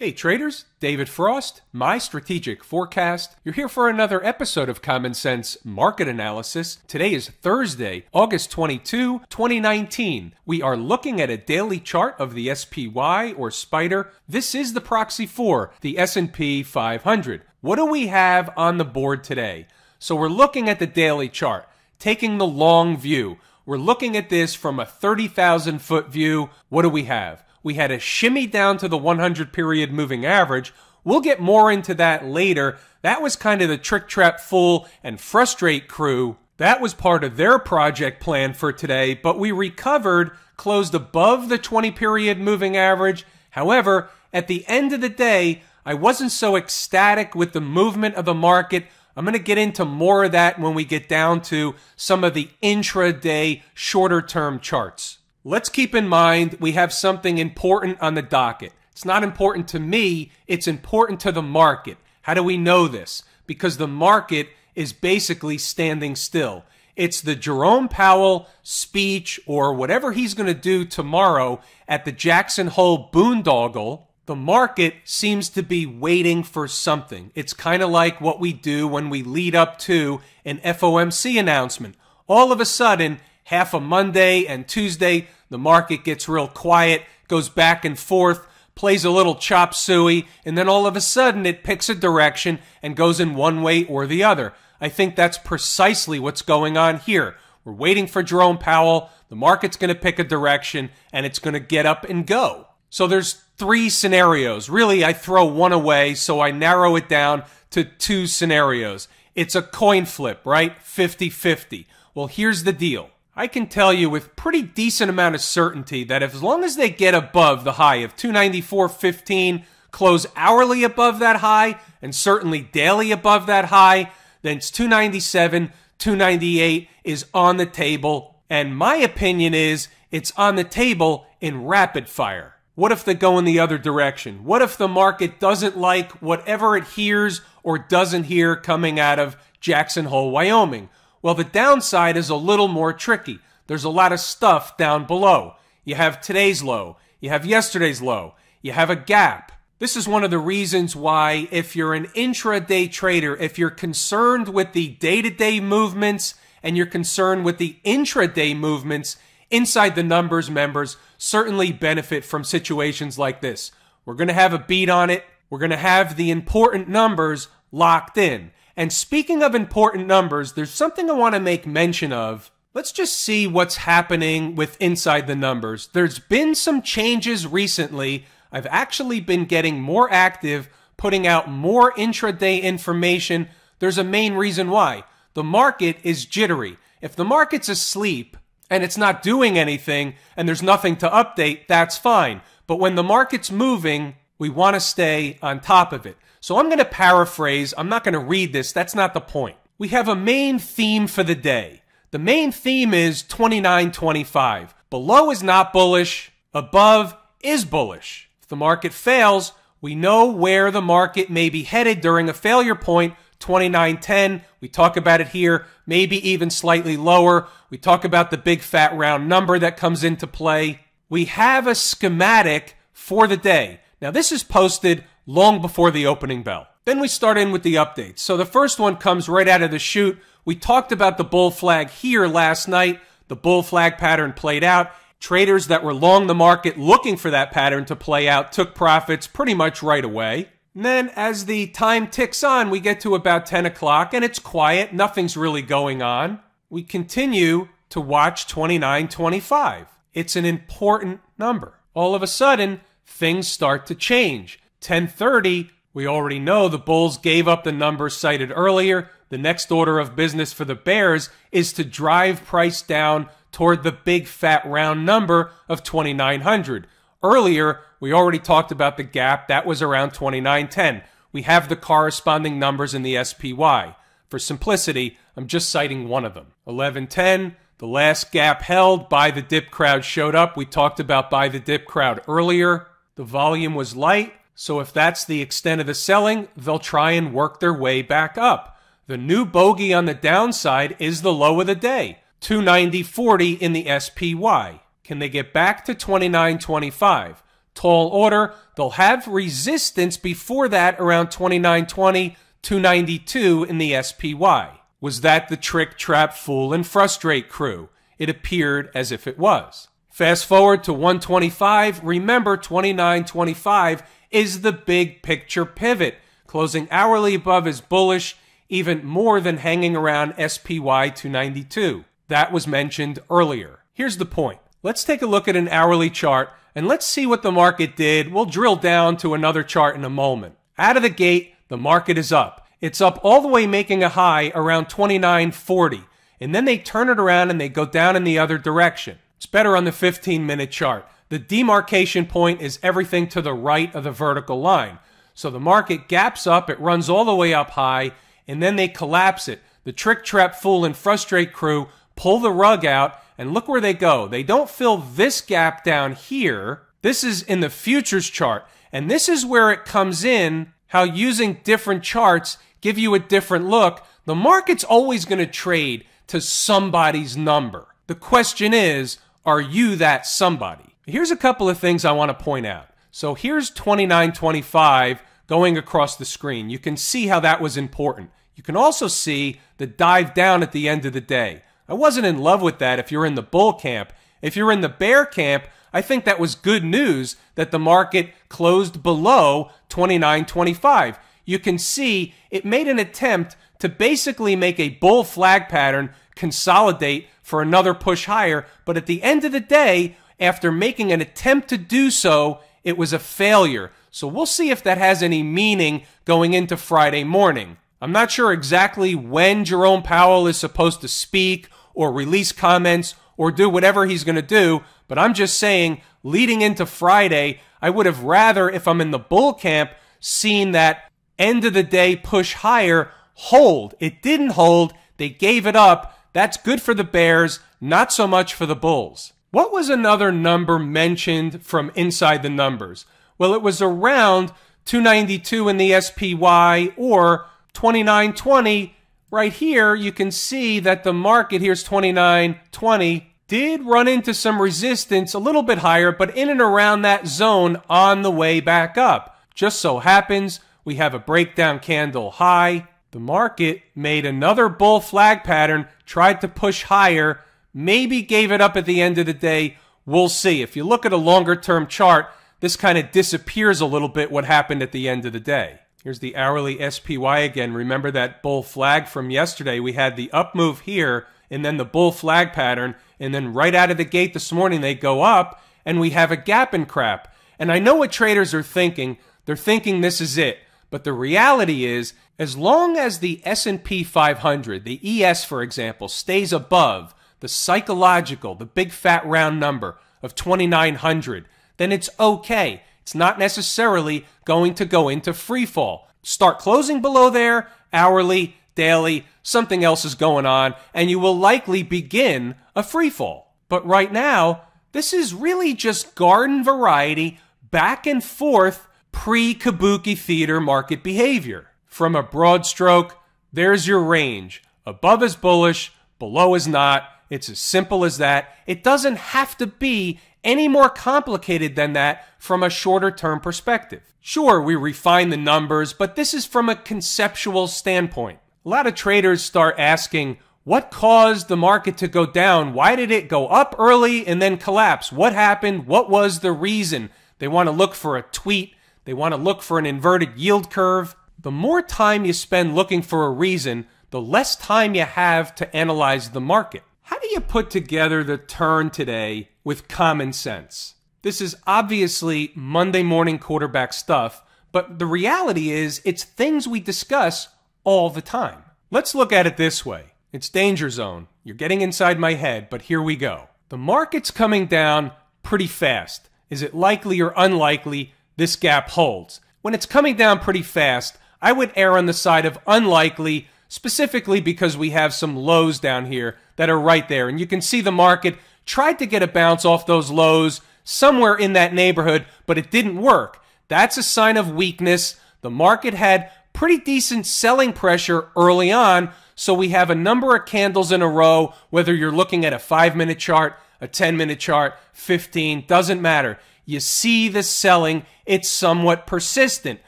Hey traders, David Frost, my strategic forecast. You're here for another episode of Common Sense Market Analysis. Today is Thursday, August 22, 2019. We are looking at a daily chart of the SPY or Spider. This is the proxy for the S&P 500. What do we have on the board today? So we're looking at the daily chart, taking the long view. We're looking at this from a 30,000 foot view. What do we have? we had a shimmy down to the 100 period moving average. We'll get more into that later. That was kind of the trick trap fool and frustrate crew. That was part of their project plan for today, but we recovered, closed above the 20 period moving average. However, at the end of the day, I wasn't so ecstatic with the movement of the market. I'm going to get into more of that when we get down to some of the intraday shorter term charts let's keep in mind we have something important on the docket. It's not important to me, it's important to the market. How do we know this? Because the market is basically standing still. It's the Jerome Powell speech or whatever he's going to do tomorrow at the Jackson Hole boondoggle. The market seems to be waiting for something. It's kind of like what we do when we lead up to an FOMC announcement. All of a sudden, half of Monday and Tuesday, the market gets real quiet, goes back and forth, plays a little chop suey, and then all of a sudden it picks a direction and goes in one way or the other. I think that's precisely what's going on here. We're waiting for Jerome Powell. The market's going to pick a direction and it's going to get up and go. So there's three scenarios. Really, I throw one away, so I narrow it down to two scenarios. It's a coin flip, right? 50 50. Well, here's the deal I can tell you with pretty decent amount of certainty that as long as they get above the high of 294.15, close hourly above that high, and certainly daily above that high, then it's 297, 298 is on the table. And my opinion is it's on the table in rapid fire. What if they go in the other direction? What if the market doesn't like whatever it hears or doesn't hear coming out of Jackson Hole, Wyoming? Well, the downside is a little more tricky. There's a lot of stuff down below. You have today's low, you have yesterday's low, you have a gap. This is one of the reasons why, if you're an intraday trader, if you're concerned with the day to day movements and you're concerned with the intraday movements, inside the numbers members certainly benefit from situations like this. We're going to have a beat on it. We're going to have the important numbers locked in. And speaking of important numbers, there's something I want to make mention of. Let's just see what's happening with inside the numbers. There's been some changes recently. I've actually been getting more active, putting out more intraday information. There's a main reason why. The market is jittery. If the market's asleep and it's not doing anything and there's nothing to update, that's fine. But when the market's moving, we want to stay on top of it. So I'm going to paraphrase. I'm not going to read this. That's not the point. We have a main theme for the day. The main theme is 2925. Below is not bullish. Above is bullish. If the market fails, we know where the market may be headed during a failure point, 2910. We talk about it here, maybe even slightly lower. We talk about the big fat round number that comes into play. We have a schematic for the day. Now, this is posted long before the opening bell. Then we start in with the updates. So the first one comes right out of the chute. We talked about the bull flag here last night. The bull flag pattern played out. Traders that were long the market looking for that pattern to play out took profits pretty much right away. And then as the time ticks on, we get to about 10 o'clock and it's quiet. Nothing's really going on. We continue to watch 2925. It's an important number. All of a sudden, things start to change. 10:30, we already know the Bulls gave up the numbers cited earlier. The next order of business for the Bears is to drive price down toward the big fat round number of 2900. Earlier, we already talked about the gap that was around 2910. We have the corresponding numbers in the SPY. For simplicity, I'm just citing one of them. 1110, the last gap held, by the dip crowd showed up. We talked about by the dip crowd earlier. The volume was light. So if that's the extent of the selling, they'll try and work their way back up. The new bogey on the downside is the low of the day, 290.40 in the SPY. Can they get back to 29.25? Tall order, they'll have resistance before that around 29.20, 292 in the SPY. Was that the trick, trap, fool, and frustrate crew? It appeared as if it was. Fast forward to 125, remember 29.25 is the big picture pivot, closing hourly above is bullish, even more than hanging around SPY 292. That was mentioned earlier. Here's the point. Let's take a look at an hourly chart and let's see what the market did. We'll drill down to another chart in a moment. Out of the gate, the market is up. It's up all the way making a high around 2940. And then they turn it around and they go down in the other direction. It's better on the 15 minute chart. The demarcation point is everything to the right of the vertical line. So the market gaps up, it runs all the way up high, and then they collapse it. The trick, trap, fool, and frustrate crew pull the rug out, and look where they go. They don't fill this gap down here. This is in the futures chart. And this is where it comes in how using different charts give you a different look. The market's always going to trade to somebody's number. The question is, are you that somebody? Here's a couple of things I want to point out. So here's 2925 going across the screen. You can see how that was important. You can also see the dive down at the end of the day. I wasn't in love with that if you're in the bull camp. If you're in the bear camp, I think that was good news that the market closed below 2925. You can see it made an attempt to basically make a bull flag pattern consolidate for another push higher, but at the end of the day, after making an attempt to do so, it was a failure. So we'll see if that has any meaning going into Friday morning. I'm not sure exactly when Jerome Powell is supposed to speak or release comments or do whatever he's going to do, but I'm just saying leading into Friday, I would have rather, if I'm in the bull camp, seen that end of the day push higher hold. It didn't hold. They gave it up. That's good for the Bears, not so much for the Bulls. What was another number mentioned from inside the numbers? Well, it was around 292 in the SPY or 2920. Right here, you can see that the market, here's 2920, did run into some resistance a little bit higher, but in and around that zone on the way back up. Just so happens we have a breakdown candle high. The market made another bull flag pattern, tried to push higher, Maybe gave it up at the end of the day. We'll see. If you look at a longer term chart, this kind of disappears a little bit what happened at the end of the day. Here's the hourly SPY again. Remember that bull flag from yesterday? We had the up move here and then the bull flag pattern. And then right out of the gate this morning, they go up and we have a gap in crap. And I know what traders are thinking. They're thinking this is it. But the reality is, as long as the S&P 500, the ES for example, stays above the psychological, the big fat round number of 2,900, then it's okay. It's not necessarily going to go into free fall. Start closing below there, hourly, daily, something else is going on, and you will likely begin a free fall. But right now, this is really just garden variety, back and forth, pre kabuki theater market behavior. From a broad stroke, there's your range. Above is bullish, below is not. It's as simple as that. It doesn't have to be any more complicated than that from a shorter term perspective. Sure, we refine the numbers, but this is from a conceptual standpoint. A lot of traders start asking, what caused the market to go down? Why did it go up early and then collapse? What happened? What was the reason? They want to look for a tweet. They want to look for an inverted yield curve. The more time you spend looking for a reason, the less time you have to analyze the market. How do you put together the turn today with common sense? This is obviously Monday morning quarterback stuff, but the reality is it's things we discuss all the time. Let's look at it this way. It's danger zone. You're getting inside my head, but here we go. The market's coming down pretty fast. Is it likely or unlikely this gap holds? When it's coming down pretty fast, I would err on the side of unlikely specifically because we have some lows down here that are right there. And you can see the market tried to get a bounce off those lows somewhere in that neighborhood, but it didn't work. That's a sign of weakness. The market had pretty decent selling pressure early on, so we have a number of candles in a row, whether you're looking at a five minute chart, a 10 minute chart, 15, doesn't matter. You see the selling, it's somewhat persistent.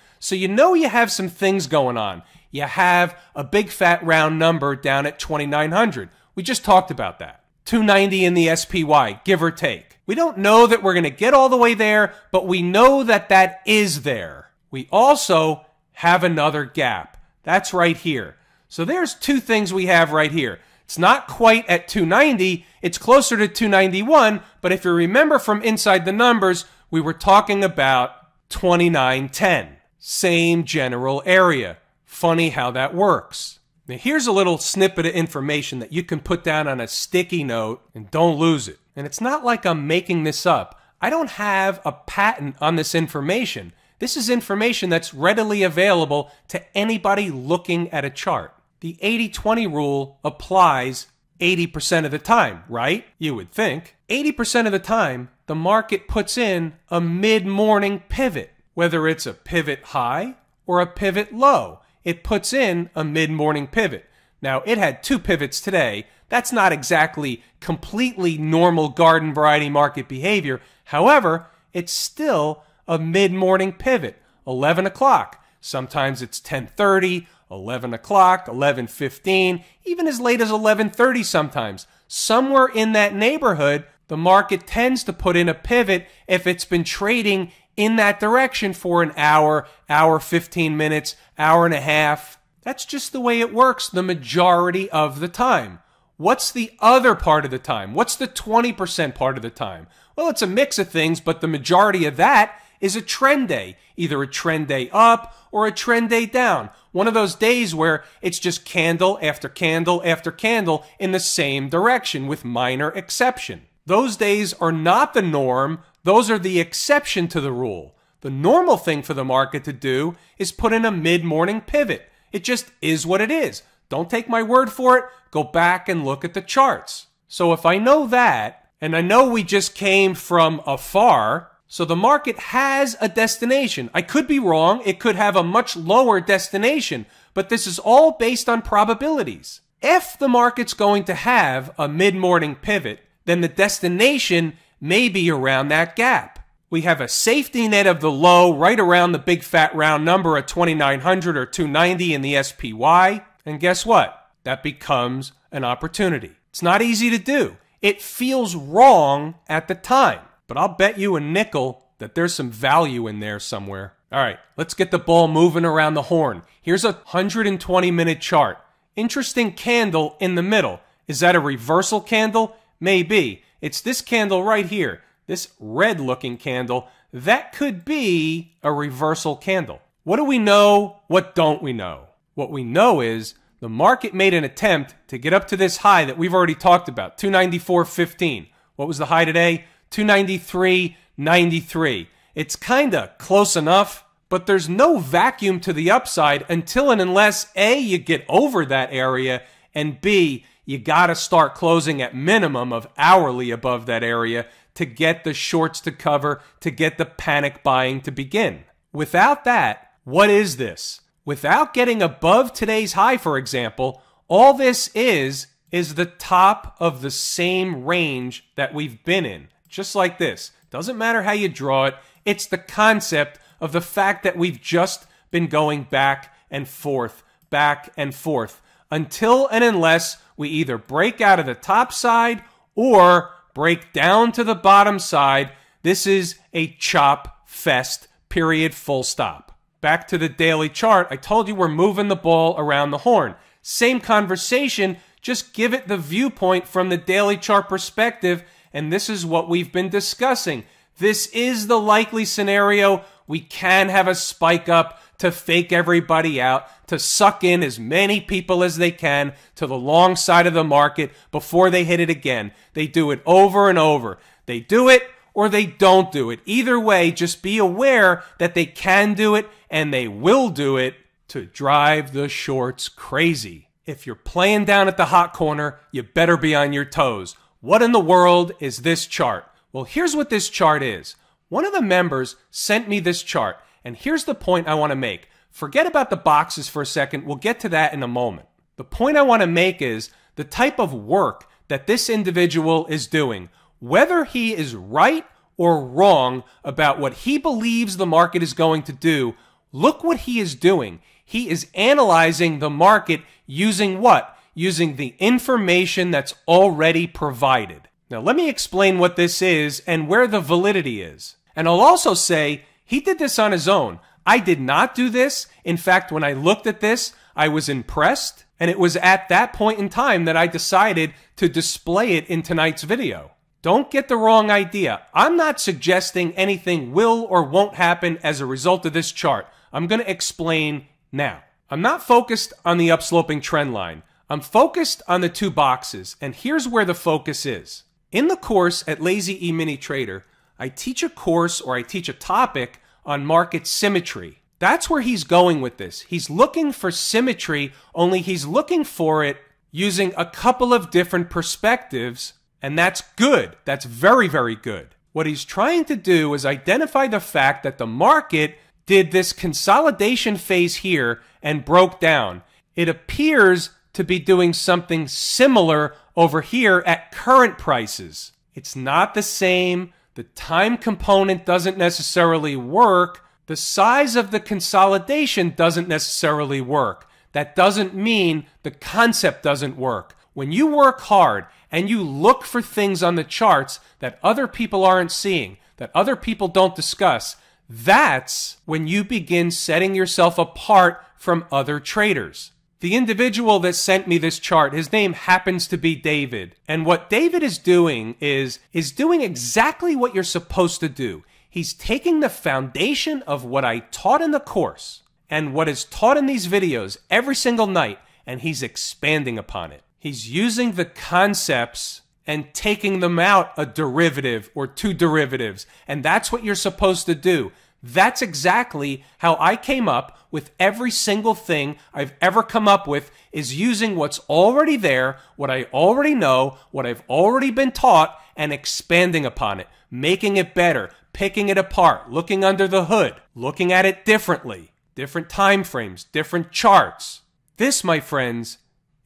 So you know you have some things going on you have a big fat round number down at 2900. We just talked about that. 290 in the SPY, give or take. We don't know that we're going to get all the way there, but we know that that is there. We also have another gap. That's right here. So there's two things we have right here. It's not quite at 290, it's closer to 291, but if you remember from inside the numbers, we were talking about 2910, same general area. Funny how that works. Now, here's a little snippet of information that you can put down on a sticky note and don't lose it. And it's not like I'm making this up. I don't have a patent on this information. This is information that's readily available to anybody looking at a chart. The 80 20 rule applies 80% of the time, right? You would think. 80% of the time, the market puts in a mid morning pivot, whether it's a pivot high or a pivot low it puts in a mid-morning pivot. Now, it had two pivots today. That's not exactly completely normal garden variety market behavior. However, it's still a mid-morning pivot, 11 o'clock. Sometimes it's 1030, 11 o'clock, 11.15, even as late as 11.30 sometimes. Somewhere in that neighborhood, the market tends to put in a pivot if it's been trading in that direction for an hour, hour 15 minutes, hour and a half. That's just the way it works the majority of the time. What's the other part of the time? What's the 20% part of the time? Well, it's a mix of things, but the majority of that is a trend day, either a trend day up or a trend day down. One of those days where it's just candle after candle after candle in the same direction with minor exception. Those days are not the norm, those are the exception to the rule. The normal thing for the market to do is put in a mid morning pivot. It just is what it is. Don't take my word for it. Go back and look at the charts. So if I know that, and I know we just came from afar, so the market has a destination. I could be wrong. It could have a much lower destination, but this is all based on probabilities. If the market's going to have a mid-morning pivot, then the destination may be around that gap. We have a safety net of the low right around the big fat round number of 2900 or 290 in the SPY. And guess what? That becomes an opportunity. It's not easy to do. It feels wrong at the time, but I'll bet you a nickel that there's some value in there somewhere. All right, let's get the ball moving around the horn. Here's a 120 minute chart. Interesting candle in the middle. Is that a reversal candle? Maybe. It's this candle right here, this red looking candle. That could be a reversal candle. What do we know? What don't we know? What we know is the market made an attempt to get up to this high that we've already talked about, 294.15. What was the high today? 293.93. It's kind of close enough, but there's no vacuum to the upside until and unless A, you get over that area, and B, you got to start closing at minimum of hourly above that area to get the shorts to cover, to get the panic buying to begin. Without that, what is this? Without getting above today's high, for example, all this is is the top of the same range that we've been in. Just like this. Doesn't matter how you draw it, it's the concept of the fact that we've just been going back and forth, back and forth, until and unless we either break out of the top side or break down to the bottom side. This is a chop fest, period, full stop. Back to the daily chart, I told you we're moving the ball around the horn. Same conversation, just give it the viewpoint from the daily chart perspective, and this is what we've been discussing. This is the likely scenario. We can have a spike up to fake everybody out, to suck in as many people as they can to the long side of the market before they hit it again. They do it over and over. They do it or they don't do it. Either way, just be aware that they can do it and they will do it to drive the shorts crazy. If you're playing down at the hot corner, you better be on your toes. What in the world is this chart? Well, here's what this chart is. One of the members sent me this chart. And here's the point I want to make forget about the boxes for a second. We'll get to that in a moment. The point I want to make is the type of work that this individual is doing, whether he is right or wrong about what he believes the market is going to do, look what he is doing. He is analyzing the market using what? Using the information that's already provided. Now, let me explain what this is and where the validity is. And I'll also say he did this on his own. I did not do this. In fact, when I looked at this, I was impressed. And it was at that point in time that I decided to display it in tonight's video. Don't get the wrong idea. I'm not suggesting anything will or won't happen as a result of this chart. I'm going to explain now. I'm not focused on the upsloping trend line. I'm focused on the two boxes, and here's where the focus is. In the course at Lazy E Mini Trader, I teach a course or I teach a topic on market symmetry. That's where he's going with this. He's looking for symmetry, only he's looking for it using a couple of different perspectives, and that's good. That's very, very good. What he's trying to do is identify the fact that the market did this consolidation phase here and broke down. It appears to be doing something similar over here at current prices. It's not the same. The time component doesn't necessarily work. The size of the consolidation doesn't necessarily work. That doesn't mean the concept doesn't work. When you work hard and you look for things on the charts that other people aren't seeing, that other people don't discuss, that's when you begin setting yourself apart from other traders. The individual that sent me this chart, his name happens to be David. And what David is doing is, is doing exactly what you're supposed to do. He's taking the foundation of what I taught in the course and what is taught in these videos every single night, and he's expanding upon it. He's using the concepts and taking them out a derivative or two derivatives. And that's what you're supposed to do. That's exactly how I came up with every single thing I've ever come up with is using what's already there, what I already know, what I've already been taught, and expanding upon it, making it better, picking it apart, looking under the hood, looking at it differently, different time frames, different charts. This, my friends,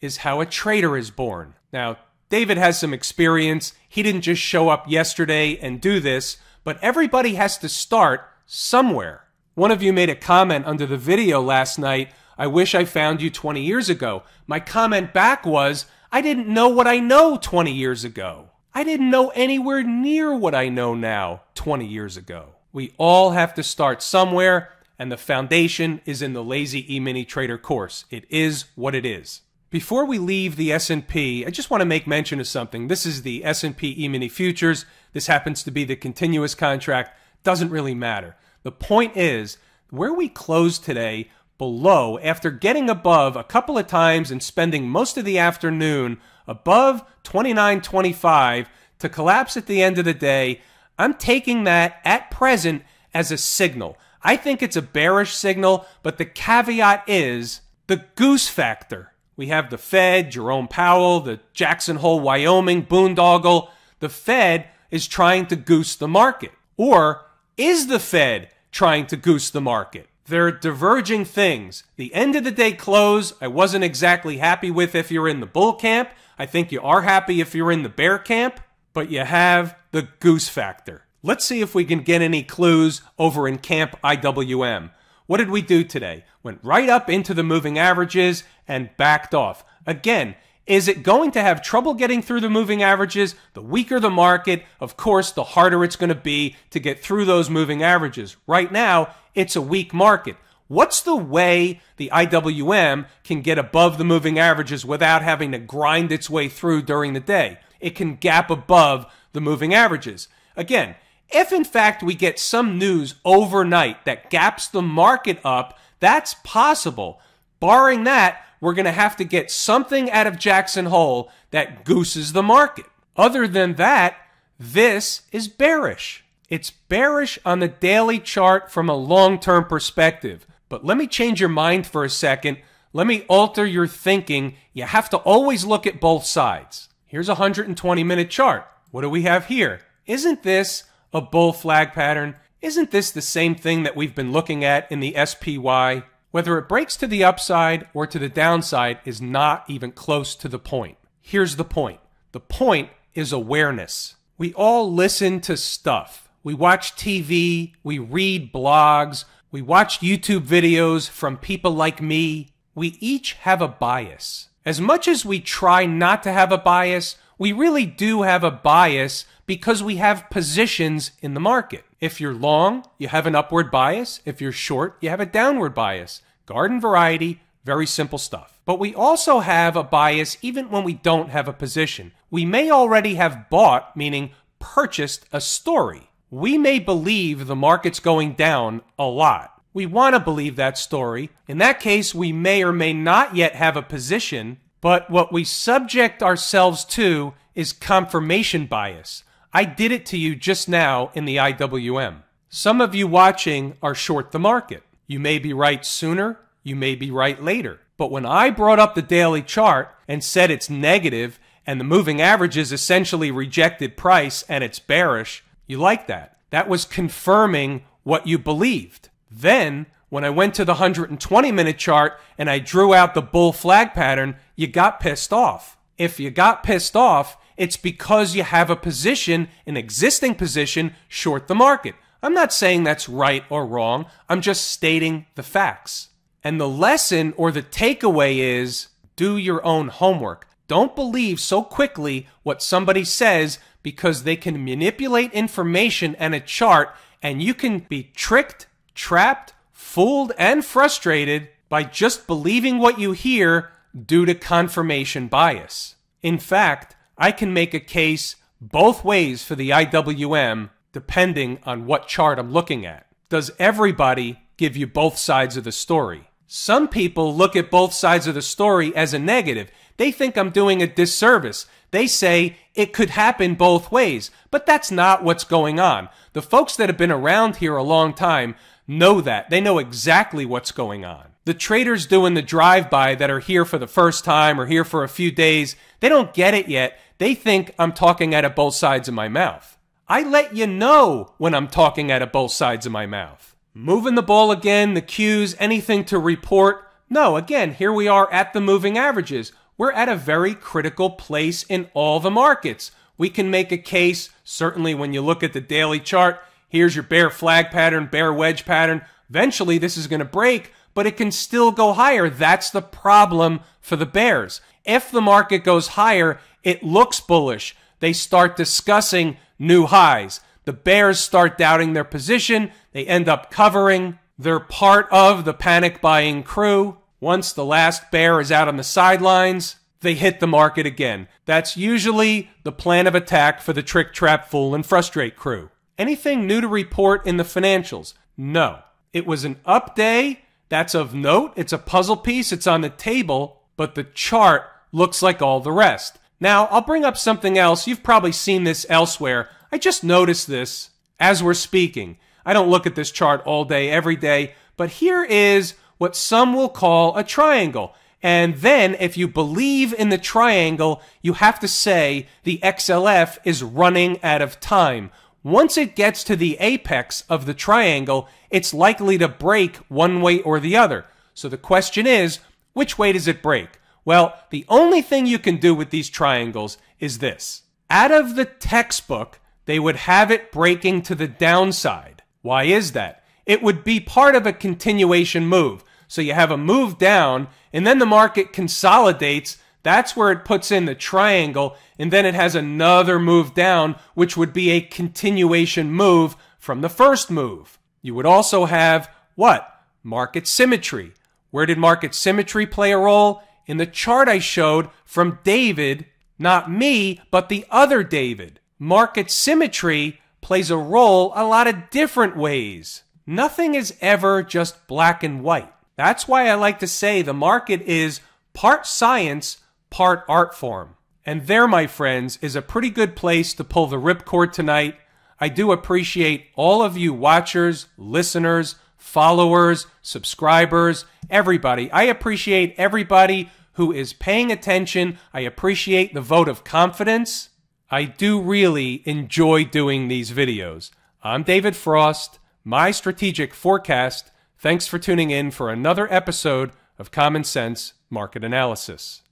is how a trader is born. Now, David has some experience. He didn't just show up yesterday and do this, but everybody has to start somewhere. One of you made a comment under the video last night, I wish I found you 20 years ago. My comment back was, I didn't know what I know 20 years ago. I didn't know anywhere near what I know now 20 years ago. We all have to start somewhere, and the foundation is in the Lazy E-mini Trader course. It is what it is. Before we leave the S&P, I just want to make mention of something. This is the S&P E-mini futures. This happens to be the continuous contract doesn't really matter. The point is, where we closed today below after getting above a couple of times and spending most of the afternoon above 29.25 to collapse at the end of the day, I'm taking that at present as a signal. I think it's a bearish signal, but the caveat is the goose factor. We have the Fed, Jerome Powell, the Jackson Hole, Wyoming boondoggle. The Fed is trying to goose the market. Or is the Fed trying to goose the market? They're diverging things. The end of the day close, I wasn't exactly happy with if you're in the bull camp. I think you are happy if you're in the bear camp, but you have the goose factor. Let's see if we can get any clues over in Camp IWM. What did we do today? Went right up into the moving averages and backed off. Again, is it going to have trouble getting through the moving averages? The weaker the market, of course, the harder it's going to be to get through those moving averages. Right now, it's a weak market. What's the way the IWM can get above the moving averages without having to grind its way through during the day? It can gap above the moving averages. Again, if in fact we get some news overnight that gaps the market up, that's possible. Barring that, we're going to have to get something out of Jackson Hole that gooses the market. Other than that, this is bearish. It's bearish on the daily chart from a long term perspective. But let me change your mind for a second. Let me alter your thinking. You have to always look at both sides. Here's a 120 minute chart. What do we have here? Isn't this a bull flag pattern? Isn't this the same thing that we've been looking at in the SPY? Whether it breaks to the upside or to the downside is not even close to the point. Here's the point the point is awareness. We all listen to stuff. We watch TV, we read blogs, we watch YouTube videos from people like me. We each have a bias. As much as we try not to have a bias, we really do have a bias because we have positions in the market. If you're long, you have an upward bias. If you're short, you have a downward bias garden variety, very simple stuff. But we also have a bias even when we don't have a position. We may already have bought, meaning purchased, a story. We may believe the market's going down a lot. We want to believe that story. In that case, we may or may not yet have a position, but what we subject ourselves to is confirmation bias. I did it to you just now in the IWM. Some of you watching are short the market. You may be right sooner, you may be right later. But when I brought up the daily chart and said it's negative and the moving averages essentially rejected price and it's bearish, you like that. That was confirming what you believed. Then, when I went to the 120 minute chart and I drew out the bull flag pattern, you got pissed off. If you got pissed off, it's because you have a position, an existing position, short the market. I'm not saying that's right or wrong. I'm just stating the facts. And the lesson or the takeaway is do your own homework. Don't believe so quickly what somebody says because they can manipulate information and a chart and you can be tricked, trapped, fooled, and frustrated by just believing what you hear due to confirmation bias. In fact, I can make a case both ways for the IWM depending on what chart I'm looking at? Does everybody give you both sides of the story? Some people look at both sides of the story as a negative. They think I'm doing a disservice. They say it could happen both ways, but that's not what's going on. The folks that have been around here a long time know that. They know exactly what's going on. The traders doing the drive-by that are here for the first time or here for a few days, they don't get it yet. They think I'm talking out of both sides of my mouth. I let you know when I'm talking out of both sides of my mouth. Moving the ball again, the cues, anything to report. No, again, here we are at the moving averages. We're at a very critical place in all the markets. We can make a case, certainly when you look at the daily chart, here's your bear flag pattern, bear wedge pattern. Eventually, this is going to break, but it can still go higher. That's the problem for the bears. If the market goes higher, it looks bullish. They start discussing new highs. The bears start doubting their position. They end up covering. They're part of the panic buying crew. Once the last bear is out on the sidelines, they hit the market again. That's usually the plan of attack for the trick, trap, fool, and frustrate crew. Anything new to report in the financials? No. It was an up day. That's of note. It's a puzzle piece. It's on the table, but the chart looks like all the rest. Now, I'll bring up something else. You've probably seen this elsewhere. I just noticed this as we're speaking. I don't look at this chart all day, every day, but here is what some will call a triangle. And then if you believe in the triangle, you have to say the XLF is running out of time. Once it gets to the apex of the triangle, it's likely to break one way or the other. So the question is, which way does it break? Well, the only thing you can do with these triangles is this. Out of the textbook, they would have it breaking to the downside. Why is that? It would be part of a continuation move. So you have a move down, and then the market consolidates. That's where it puts in the triangle, and then it has another move down, which would be a continuation move from the first move. You would also have what? Market symmetry. Where did market symmetry play a role? in the chart I showed from David, not me, but the other David. Market symmetry plays a role a lot of different ways. Nothing is ever just black and white. That's why I like to say the market is part science, part art form. And there, my friends, is a pretty good place to pull the ripcord tonight. I do appreciate all of you watchers, listeners, followers, subscribers, everybody. I appreciate everybody who is paying attention. I appreciate the vote of confidence. I do really enjoy doing these videos. I'm David Frost, my strategic forecast. Thanks for tuning in for another episode of Common Sense Market Analysis.